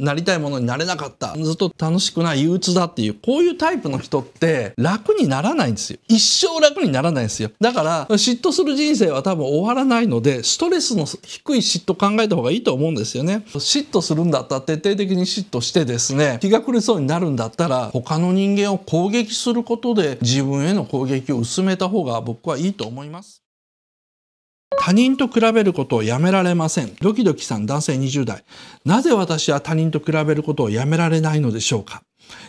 なりたいものになれなかった。ずっと楽しくない、憂鬱だっていう、こういうタイプの人って楽にならないんですよ。一生楽にならないんですよ。だから、嫉妬する人生は多分終わらないので、ストレスの低い嫉妬考えた方がいいと思うんですよね。嫉妬するんだったら徹底的に嫉妬してですね、日が暮れそうになるんだったら、他の人間を攻撃することで自分への攻撃を薄めた方が僕はいいと思います。他人と比べることをやめられませんドキドキさん男性20代なぜ私は他人と比べることをやめられないのでしょうか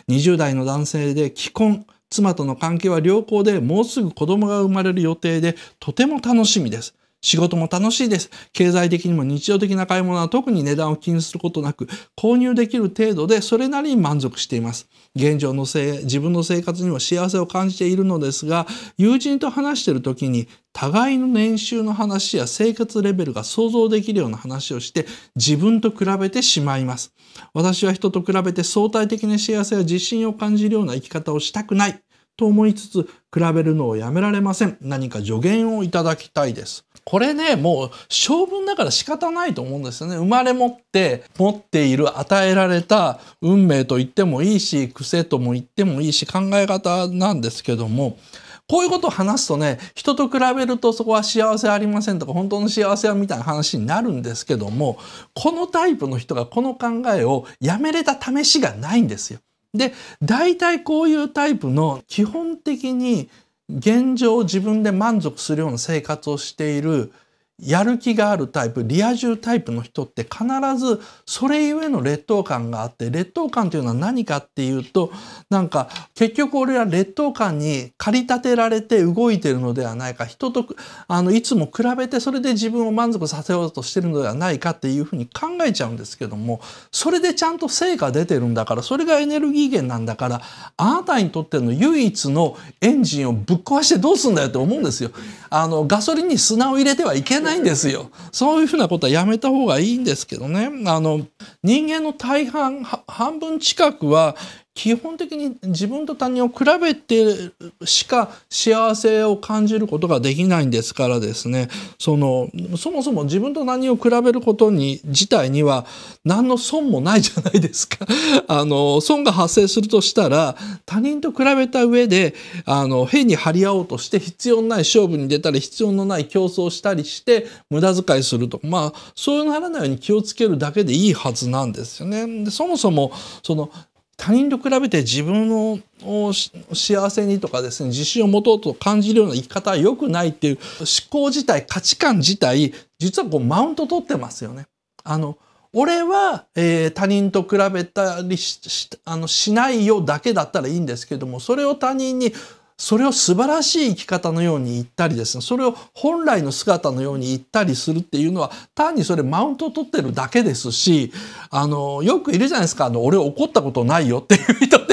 20代の男性で既婚妻との関係は良好でもうすぐ子供が生まれる予定でとても楽しみです仕事も楽しいです。経済的にも日常的な買い物は特に値段を気にすることなく、購入できる程度でそれなりに満足しています。現状のせい、自分の生活にも幸せを感じているのですが、友人と話している時に、互いの年収の話や生活レベルが想像できるような話をして自分と比べてしまいます。私は人と比べて相対的な幸せや自信を感じるような生き方をしたくないと思いつつ比べるのをやめられません。何か助言をいただきたいです。これね、もう性分だから仕方ないと思うんですよね。生まれ持って、持っている、与えられた運命と言ってもいいし、癖とも言ってもいいし、考え方なんですけども、こういうことを話すとね、人と比べるとそこは幸せありませんとか、本当の幸せはみたいな話になるんですけども、このタイプの人がこの考えをやめれた試しがないんですよ。で、大体こういうタイプの基本的に現状自分で満足するような生活をしているやる気があるタイプリア充タイプの人って必ずそれゆえの劣等感があって劣等感というのは何かっていうとなんか結局俺は劣等感に駆り立てられて動いてるのではないか人とあのいつも比べてそれで自分を満足させようとしてるのではないかっていうふうに考えちゃうんですけどもそれでちゃんと成果出てるんだからそれがエネルギー源なんだからあなたにとっての唯一のエンジンをぶっ壊してどうすんだよって思うんですよ。あのガソリンに砂を入れてはいけないないんですよ。そういうふうなことはやめた方がいいんですけどね。あの、人間の大半、半分近くは基本的に自分と他人を比べてしか幸せを感じることができないんですからですねそのそもそも自分と他人を比べることに自体には何の損もないじゃないですか あの損が発生するとしたら他人と比べた上であの変に張り合おうとして必要のない勝負に出たり必要のない競争したりして無駄遣いするとまあそうならないように気をつけるだけでいいはずなんですよね。そもそもその他人と比べて自分を幸せにとかですね自信を持とうと感じるような生き方は良くないっていう思考自体価値観自体実はこうマウント取ってますよね。あの俺は、えー、他人と比べたりしあのしないよだけだったらいいんですけどもそれを他人にそれを素晴らしい生き方のように言ったりですねそれを本来の姿のように言ったりするっていうのは単にそれマウントを取ってるだけですしあのよくいるじゃないですかあの俺怒ったことないよっていう人って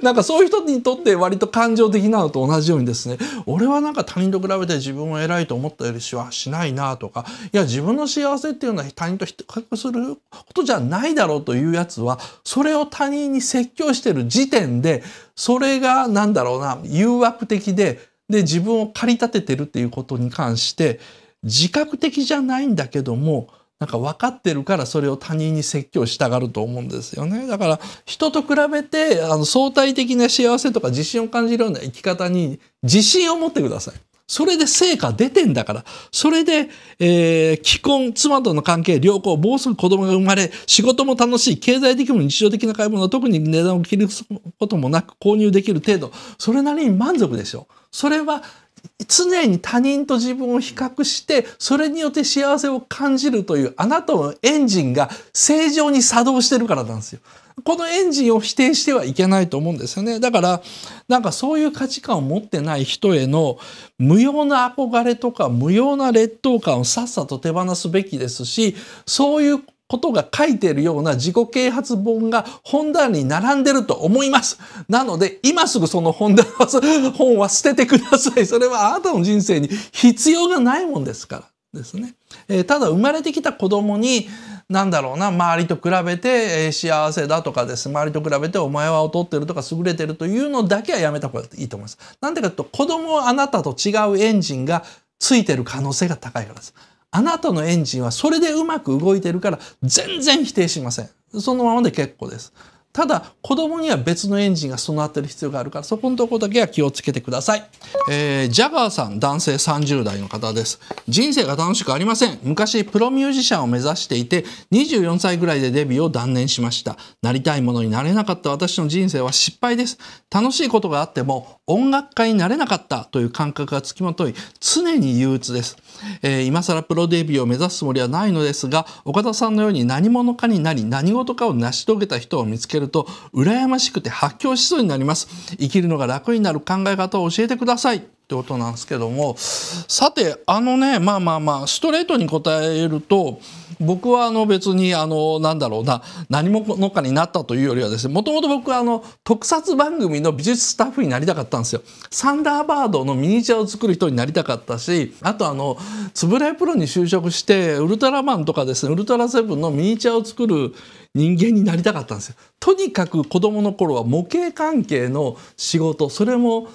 なんかそういう人にとって割と感情的なのと同じようにですね俺はなんか他人と比べて自分を偉いと思ったよりしはしないなとかいや自分の幸せっていうのは他人と比較することじゃないだろうというやつはそれを他人に説教してる時点でそれが何だろうな誘惑的でで自分を駆り立ててるっていうことに関して自覚的じゃないんだけどもなんか分かってるからそれを他人に説教したがると思うんですよね。だから人と比べてあの相対的な幸せとか自信を感じるような生き方に自信を持ってください。それで成果出てんだから。それで、えー、既婚、妻との関係、良好、もうすぐ子供が生まれ、仕事も楽しい、経済的にも日常的な買い物は特に値段を切ることもなく購入できる程度、それなりに満足でしょ。それは常に他人と自分を比較してそれによって幸せを感じるというあなたのエンジンが正常に作動してるからなんですよ。このエンジンを否定してはいけないと思うんですよね。だからなんかそういう価値観を持ってない人への無用な憧れとか無用な劣等感をさっさと手放すべきですしそういうことが書いているような自己啓発本が本棚に並んでると思います。なので、今すぐその本棚は、本は捨ててください。それはあなたの人生に必要がないもんですからですね。えー、ただ、生まれてきた子供に、なんだろうな、周りと比べて幸せだとかです。周りと比べてお前は劣ってるとか優れてるというのだけはやめた方がいいと思います。なんでかというと、子供はあなたと違うエンジンがついてる可能性が高いからです。あなたのエンジンはそれでうまく動いてるから全然否定しません。そのままで結構です。ただ子供には別のエンジンが備わってる必要があるからそこのとこだけは気をつけてください、えー、ジャガーさん男性30代の方です人生が楽しくありません昔プロミュージシャンを目指していて24歳ぐらいでデビューを断念しましたなりたいものになれなかった私の人生は失敗です楽しいことがあっても音楽家になれなかったという感覚がつきまとい常に憂鬱です、えー、今更プロデビューを目指すつもりはないのですが岡田さんのように何者かになり何事かを成し遂げた人を見つけるると羨ましくて発狂しそうになります生きるのが楽になる考え方を教えてくださいってことなんですけどもさてあのねまあまあまあストレートに答えると僕はあの別にあのなんだろうな何者かになったというよりはですねもともと僕はあの特撮番組の美術スタッフになりたかったんですよ。サンダーバードのミニチュアを作る人になりたかったしあとあの円谷プロに就職してウルトラマンとかですねウルトラセブンのミニチュアを作る人間になりたかったんですよ。とにかく子供の頃は模型関係の仕事、それも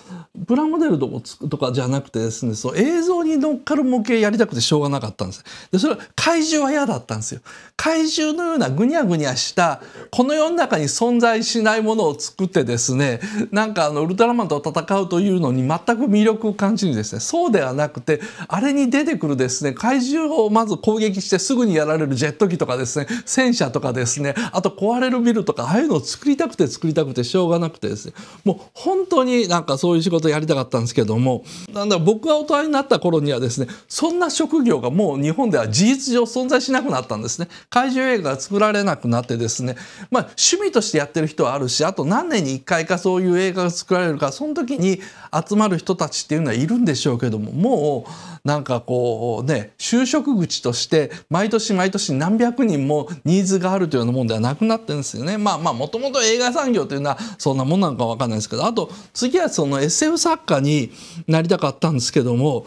プラモデルとかじゃなくてですね、その映像に乗っかる模型やりたくてしょうがなかったんです。で、それは怪獣は嫌だったんですよ。怪獣のようなぐにゃぐにゃした、この世の中に存在しないものを作ってですね、なんかあのウルトラマンと戦うというのに全く魅力を感じるんですね。そうではなくて、あれに出てくるですね、怪獣をまず攻撃してすぐにやられるジェット機とかですね、戦車とかですね、ねあと壊れるビルとかああいうのを作りたくて作りたくてしょうがなくてですねもう本当になんかそういう仕事やりたかったんですけどもなんだ僕が大人になった頃にはですねそんな職業がもう日本では事実上存在しなくなったんですね怪獣映画が作られなくなってですねまあ趣味としてやってる人はあるしあと何年に1回かそういう映画が作られるかその時に集まる人たちっていうのはいるんでしょうけどももうなんかこうね就職口として毎年毎年何百人もニーズがあるというのもんではなくなってるんですよね。まあまあもともと映画産業というのはそんなもんなのかわかんないですけどあと次はその SF 作家になりたかったんですけども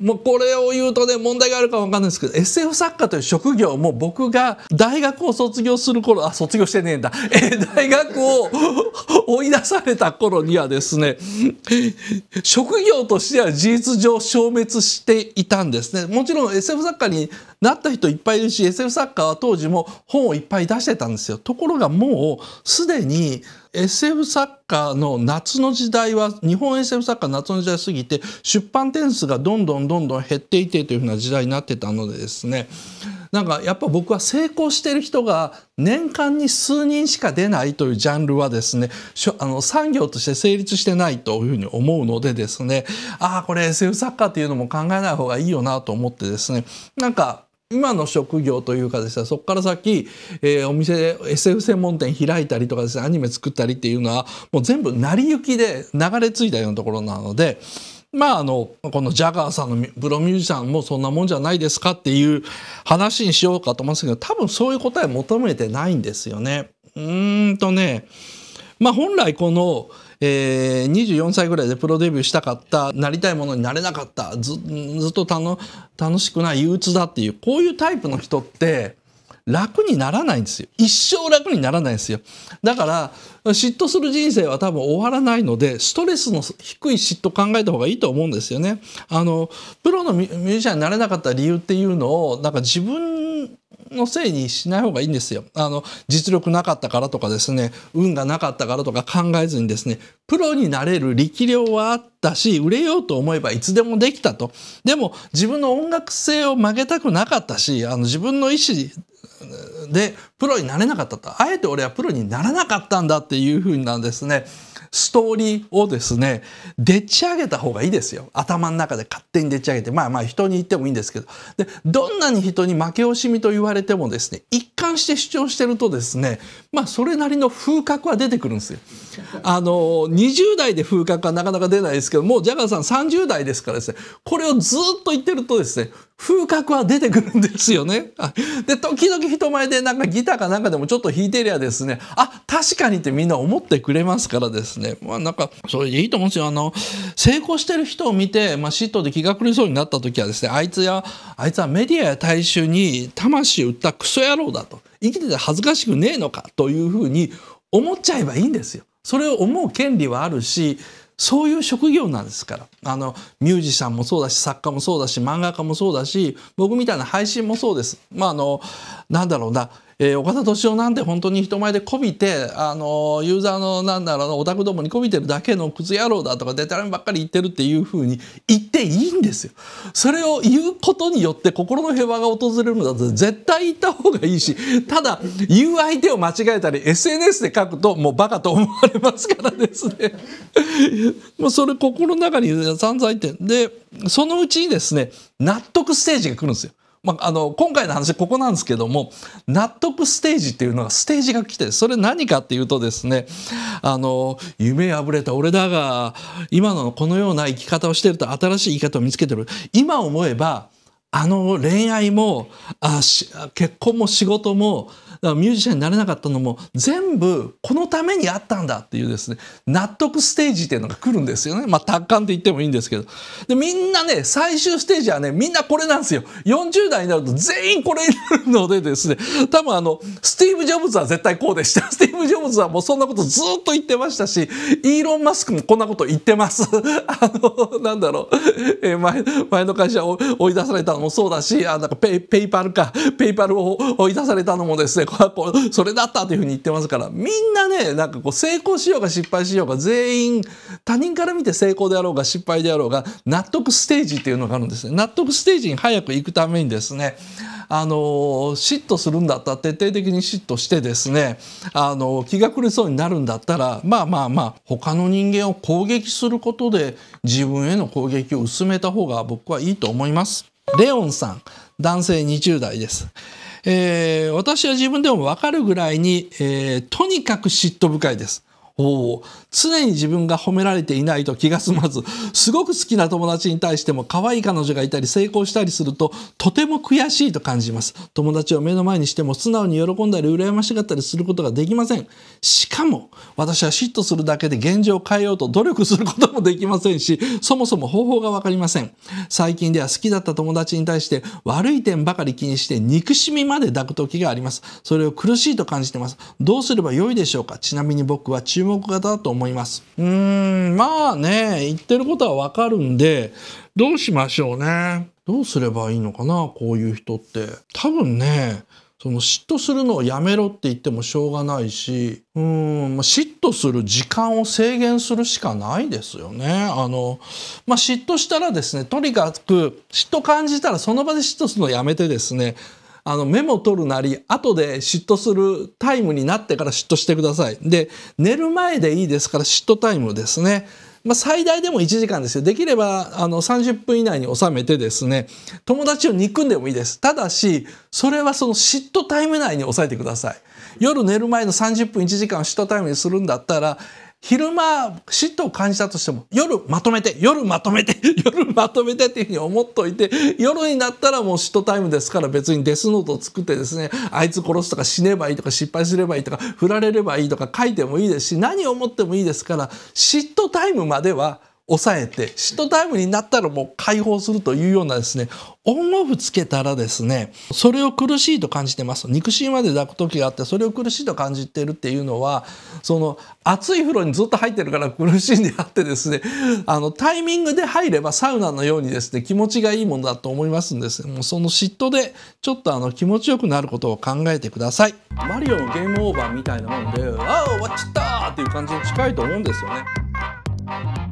もうこれを言うとね問題があるかわかんないですけど SF 作家という職業も僕が大学を卒業する頃あ卒業してねえんだえ大学を追い出された頃にはですね職業としては事実上消滅していたんですね。もちろん SF 作家になった人いっぱいいるし SF 作家は当時も本をいっぱい出してたんですよ。ところがもうすでに SF 作家の夏の時代は日本 SF 作家の夏の時代過ぎて出版点数がどんどんどんどん減っていてというふうな時代になってたのでですねなんかやっぱ僕は成功してる人が年間に数人しか出ないというジャンルはですねあの産業として成立してないというふうに思うのでですねああこれ SF 作家っていうのも考えない方がいいよなと思ってですねなんか今の職業というかですねそこから先、えー、お店 SF 専門店開いたりとかですねアニメ作ったりっていうのはもう全部成り行きで流れ着いたようなところなので。まあ、あのこのジャガーさんのプロミュージシャンもそんなもんじゃないですかっていう話にしようかと思いますけど多分そういう答え求めてないんですよね。うーんとねまあ本来このえー、24歳ぐらいでプロデビューしたかった、なりたいものになれなかった、ずずっと楽しくない、憂鬱だっていう、こういうタイプの人って、楽にならないんですよ。一生楽にならないんですよ。だから、嫉妬する人生は多分終わらないので、ストレスの低い嫉妬考えた方がいいと思うんですよね。あの、プロのミュージシャンになれなかった理由っていうのを、なんか自分のせいにしない方がいいんですよ。あの、実力なかったからとかですね、運がなかったからとか考えずにですね、プロになれる力量はあったし、売れようと思えばいつでもできたと。でも、自分の音楽性を曲げたくなかったし、あの、自分の意思でプロになれなかったと。あえて俺はプロにならなかったんだっていうふうなんですね。ストーリーをですね、でっち上げた方がいいですよ。頭の中で勝手にでっち上げて、まあまあ人に言ってもいいんですけど、で、どんなに人に負け惜しみと言われてもですね、一貫して主張してるとですね、まあそれなりの風格は出てくるんですよ。あの、20代で風格はなかなか出ないですけど、もうジャガーさん30代ですからですね、これをずっと言ってるとですね、風格は出てくるんですよね。で、時々人前でなんかギターかなんかでもちょっと弾いてりゃですね、あ、確かにってみんな思ってくれますからですね。まあなんか、それでいいと思うんですよ。あの、成功してる人を見て、まあ嫉妬で気が狂いそうになった時はですね、あいつや、あいつはメディアや大衆に魂売ったクソ野郎だと。生きてて恥ずかしくねえのかというふうに思っちゃえばいいんですよ。それを思う権利はあるし、そういう職業なんですからあのミュージシャンもそうだし作家もそうだし漫画家もそうだし僕みたいな配信もそうです。まああのなんだろうなえー、岡田敏夫なんて本当に人前でこびて、あのユーザーのなんだろうオタクどもにこびてるだけのクズ野郎だとかデタラメばっかり言ってるっていうふうに言っていいんですよ。それを言うことによって心の平和が訪れるのだと絶対言った方がいいしただ言う相手を間違えたり SNS で書くともうバカと思われますからですね。もうそれ心の中に散々言ってでそのうちにですね納得ステージが来るんですよ。まあ、あの今回の話ここなんですけども納得ステージっていうのがステージが来てそれ何かっていうとですねあの夢破れた俺だが今のこのような生き方をしてると新しい生き方を見つけてる今思えばあの恋愛もあ結婚も仕事もだからミュージシャンになれなかったのも全部このためにあったんだっていうですね納得ステージっていうのが来るんですよねまあ達観って言ってもいいんですけどでみんなね最終ステージはねみんなこれなんですよ40代になると全員これになるのでですね多分あのスティーブ・ジョブズは絶対こうでした スティーブ・ジョブズはもうそんなことずっと言ってましたしイーロン・マスクもこんなこと言ってます あのなんだろう、えー、前前の会社を追い出されたのもそうだしあなんかペイペイパルかペイパルを追い出されたのもですねこれそれだったというふうに言ってますからみんなねなんかこう成功しようが失敗しようが全員他人から見て成功であろうが失敗であろうが納得ステージっていうのがあるんですね納得ステージに早く行くためにですねあの嫉妬するんだったら徹底的に嫉妬してですねあの気が狂いそうになるんだったらまあまあまあ他の人間を攻撃することで自分への攻撃を薄めた方が僕はいいと思います。レオンさん男性20代ですえー、私は自分でもわかるぐらいに、えー、とにかく嫉妬深いです。お常に自分が褒められていないと気が済まずすごく好きな友達に対しても可愛い彼女がいたり成功したりするととても悔しいと感じます友達を目の前にしても素直に喜んだり羨ましがったりすることができませんしかも私は嫉妬するだけで現状を変えようと努力することもできませんしそもそも方法が分かりません最近では好きだった友達に対して悪い点ばかり気にして憎しみまで抱く時がありますそれを苦しいと感じてますどうすればよいでしょうかちなみに僕は中目型だと思います。うーん、まあね、言ってることはわかるんで、どうしましょうね。どうすればいいのかな、こういう人って。多分ね、その嫉妬するのをやめろって言ってもしょうがないし、うん、ま嫉妬する時間を制限するしかないですよね。あの、まあ、嫉妬したらですね、とにかく嫉妬感じたらその場で嫉妬するのをやめてですね、あの、メモ取るなり、後で嫉妬するタイムになってから嫉妬してください。で、寝る前でいいですから嫉妬タイムですね。まあ、最大でも1時間ですよ。できれば、あの、30分以内に収めてですね、友達を憎んでもいいです。ただし、それはその嫉妬タイム内に抑えてください。夜寝る前の30分1時間を嫉妬タイムにするんだったら、昼間嫉妬を感じたとしても夜まとめて夜まとめて 夜まとめてっていうふうに思っといて夜になったらもう嫉妬タイムですから別にデスノートを作ってですねあいつ殺すとか死ねばいいとか失敗すればいいとか振られればいいとか書いてもいいですし何を思ってもいいですから嫉妬タイムまでは抑えて、シットタイムになったらもう解放するというようなですね、オンオフつけたらですね、それを苦しいと感じてます。肉親まで抱く時があって、それを苦しいと感じてるっていうのは、その熱い風呂にずっと入ってるから 苦しいんであってですね、あのタイミングで入ればサウナのようにですね、気持ちがいいものだと思いますんです、ね、もうその嫉妬でちょっとあの気持ちよくなることを考えてください。マリオのゲームオーバーみたいなもんで、ああ終わっちゃったっていう感じに近いと思うんですよね。